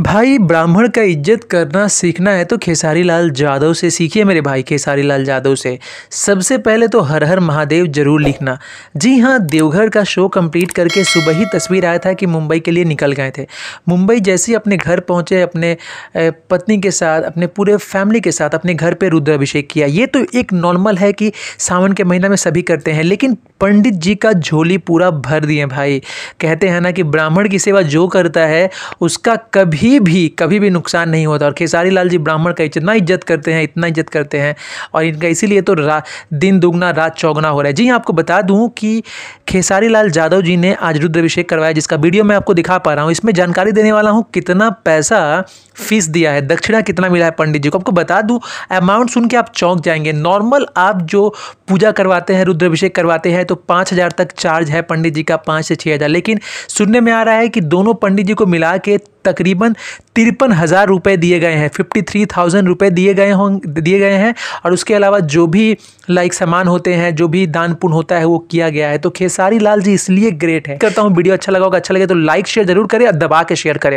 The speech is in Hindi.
भाई ब्राह्मण का इज्जत करना सीखना है तो खेसारी लाल यादव से सीखिए मेरे भाई खेसारी लाल यादव से सबसे पहले तो हर हर महादेव जरूर लिखना जी हाँ देवघर का शो कंप्लीट करके सुबह ही तस्वीर आया था कि मुंबई के लिए निकल गए थे मुंबई जैसे ही अपने घर पहुँचे अपने पत्नी के साथ अपने पूरे फैमिली के साथ अपने घर पर रुद्राभिषेक किया ये तो एक नॉर्मल है कि सावन के महीना में सभी करते हैं लेकिन पंडित जी का झोली पूरा भर दिए भाई कहते हैं ना कि ब्राह्मण की सेवा जो करता है उसका कभी भी भी कभी भी नुकसान नहीं होता और खेसारी लाल जी ब्राह्मण का इतना इज्जत करते हैं इतना इज्जत करते हैं और इनका इसीलिए तो रा दिन दुगना रात चौगना हो रहा है जी आपको बता दूँ कि खेसारी लाल जादव जी ने आज रुद्राभिषेक करवाया जिसका वीडियो मैं आपको दिखा पा रहा हूँ इसमें जानकारी देने वाला हूँ कितना पैसा फीस दिया है दक्षिणा कितना मिला है पंडित जी को आपको बता दूँ अमाउंट सुन के आप चौंक जाएंगे नॉर्मल आप जो पूजा करवाते हैं रुद्राभिषेक करवाते हैं तो पाँच हज़ार तक चार्ज है पंडित जी का पाँच से छः हज़ार लेकिन सुनने में आ रहा है कि दोनों पंडित जी को मिला के तकरीबन तिरपन हज़ार रुपये दिए गए हैं फिफ्टी थ्री थाउजेंड रुपये दिए गए हों दिए गए हैं और उसके अलावा जो भी लाइक सामान होते हैं जो भी दान पुण्य होता है वो किया गया है तो खेसारी लाल जी इसलिए ग्रेट है करता हूँ वीडियो अच्छा लगा होगा अच्छा लगे तो लाइक शेयर जरूर करें और दबा के शेयर करें